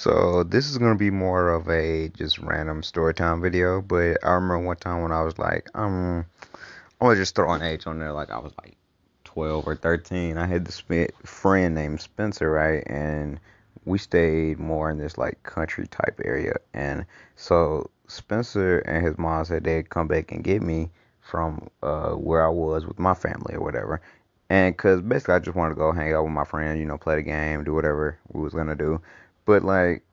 So this is gonna be more of a just random story time video, but I remember one time when I was like, um, I was just throwing age on there, like I was like 12 or 13. I had this friend named Spencer, right, and we stayed more in this like country type area, and so Spencer and his mom said they'd come back and get me from uh where I was with my family or whatever, and because basically I just wanted to go hang out with my friend, you know, play the game, do whatever we was gonna do. But like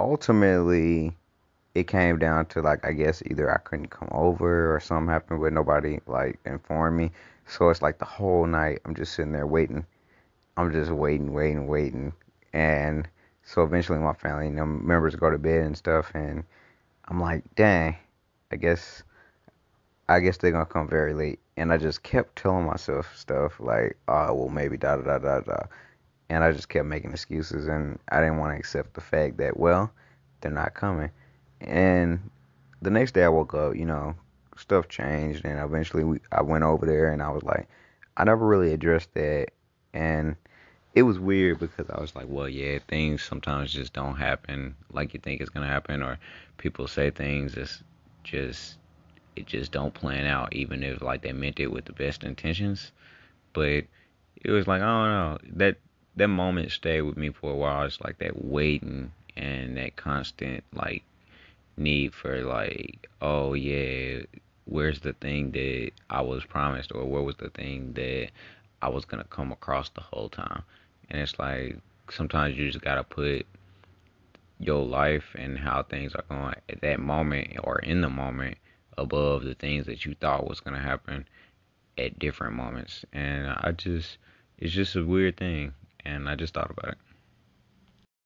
ultimately it came down to like I guess either I couldn't come over or something happened with nobody like informed me. So it's like the whole night I'm just sitting there waiting. I'm just waiting, waiting, waiting. And so eventually my family and members go to bed and stuff and I'm like, dang, I guess I guess they're gonna come very late. And I just kept telling myself stuff like, oh well maybe da da da da da and I just kept making excuses, and I didn't want to accept the fact that, well, they're not coming. And the next day I woke up, you know, stuff changed, and eventually we, I went over there and I was like, I never really addressed that. And it was weird because I was like, well, yeah, things sometimes just don't happen like you think it's going to happen, or people say things that's just, it just don't plan out, even if like they meant it with the best intentions. But it was like, I don't know, that that moment stayed with me for a while. It's like that waiting and that constant like need for like, oh yeah, where's the thing that I was promised or where was the thing that I was gonna come across the whole time? And it's like sometimes you just gotta put your life and how things are going at that moment or in the moment above the things that you thought was gonna happen at different moments. And I just it's just a weird thing and I just thought about it.